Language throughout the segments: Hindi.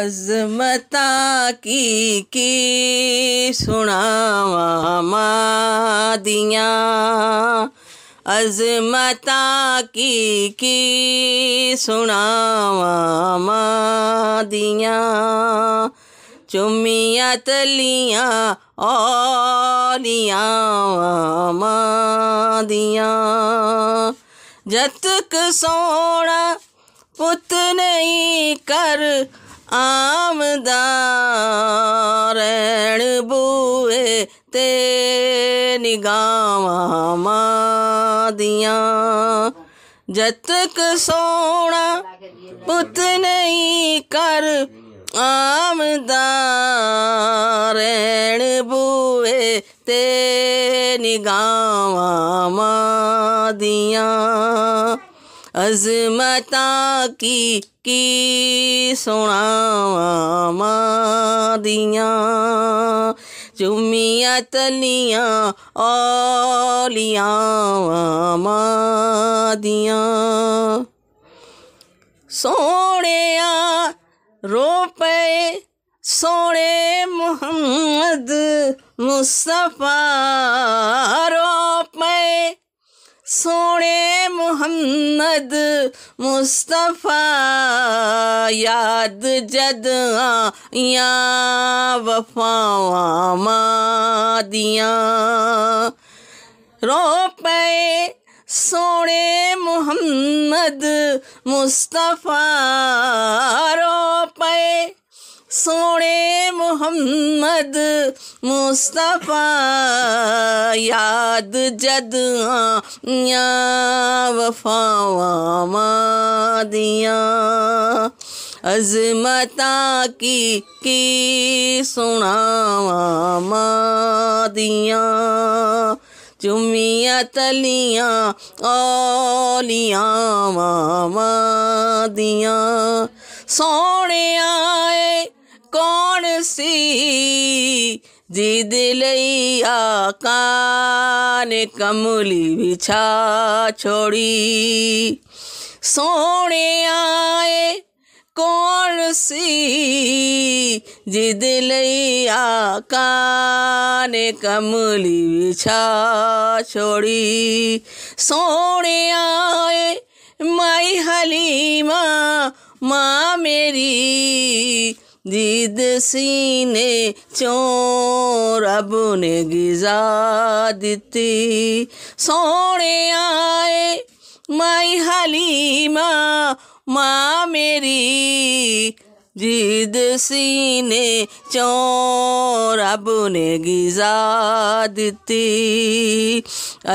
अजमता की की सुनावा मादिया अजमता की की सुनावा मादिया चुमिया तलियाँ ओलियाँ मादिया जतक सोना पुत नहीं कर आमदारण बुए ते निगावा मादिया जतक सोना पुत नहीं कर आमदारण बुए ते निगावा मादिया अजमता की की सुनावा दियाँ चुमिया तलियाँ ओलिया मादियाँ सोने रोपे सोने मोहम्मद मुस्तफ़ा रोपे सोने मोहम्मद मुस्तफ़ा याद जद या वफावा मादियाँ रो पे सोने मोहम्मद मुस्तफ़ा रो सोने मोहम्मद मुस्तफा याद जद या वफावा दिया अजमता की की सुनावा मादिया चुमिया तलिया मामा मादिया सोने आए कौन सी जिद लैया कान कमली बिछा छोड़ी सोने आए कौन सी जिद लैया कान कमली बिछा छोड़ी सोने आए माई हलीमा माँ मेरी दीद सीने चोर अब ने गिजा दिती सोने आए माई हलीमा माँ मेरी जिद सीने चोर अब ने गिजा दी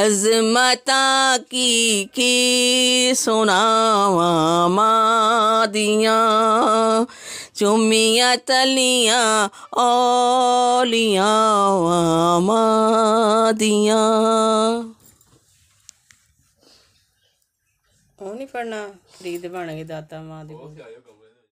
अजमता की की सुनावा माँ दिया ਚੁੰਮੀਆਂ ਤਲੀਆਂ ਔਲੀਆਂ ਆਮਾਦੀਆਂ ਉਹ ਨਹੀਂ ਪੜਨਾ ਫਰੀਦ ਬਣ ਗਏ ਦਾਤਾ ਮਾਂ ਦੇ